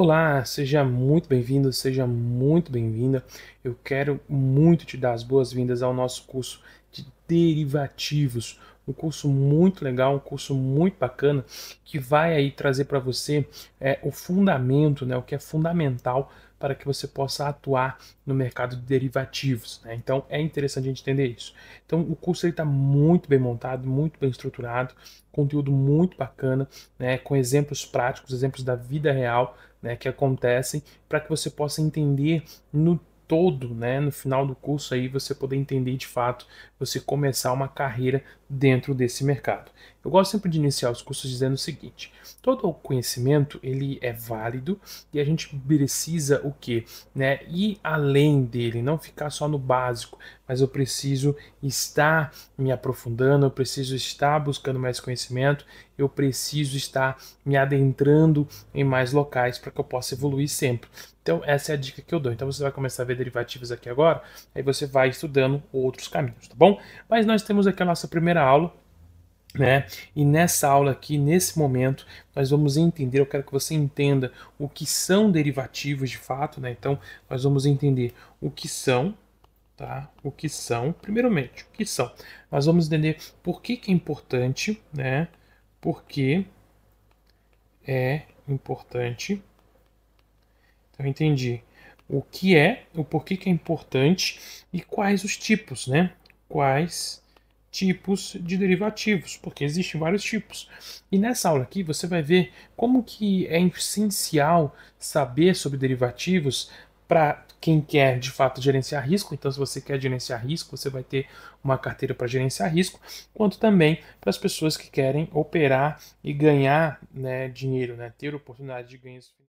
Olá, seja muito bem-vindo, seja muito bem-vinda. Eu quero muito te dar as boas-vindas ao nosso curso de derivativos, um curso muito legal, um curso muito bacana que vai aí trazer para você é, o fundamento, né, o que é fundamental para que você possa atuar no mercado de derivativos. Né? Então é interessante a gente entender isso. Então o curso está muito bem montado, muito bem estruturado, conteúdo muito bacana, né? com exemplos práticos, exemplos da vida real né? que acontecem, para que você possa entender no todo, né, no final do curso aí você poder entender de fato, você começar uma carreira dentro desse mercado. Eu gosto sempre de iniciar os cursos dizendo o seguinte: todo o conhecimento ele é válido e a gente precisa o que, né? Ir além dele, não ficar só no básico, mas eu preciso estar me aprofundando, eu preciso estar buscando mais conhecimento, eu preciso estar me adentrando em mais locais para que eu possa evoluir sempre. Então essa é a dica que eu dou. Então você vai começar a ver derivativos aqui agora, aí você vai estudando outros caminhos, tá bom? Mas nós temos aqui a nossa primeira primeira aula, né? E nessa aula aqui, nesse momento, nós vamos entender, eu quero que você entenda o que são derivativos de fato, né? Então, nós vamos entender o que são, tá? O que são, primeiramente, o que são. Nós vamos entender por que, que é importante, né? Por que é importante. Então, eu entendi o que é, o porquê que é importante e quais os tipos, né? Quais tipos de derivativos, porque existem vários tipos. E nessa aula aqui você vai ver como que é essencial saber sobre derivativos para quem quer de fato gerenciar risco. Então, se você quer gerenciar risco, você vai ter uma carteira para gerenciar risco, quanto também para as pessoas que querem operar e ganhar né, dinheiro, né, ter oportunidade de ganhos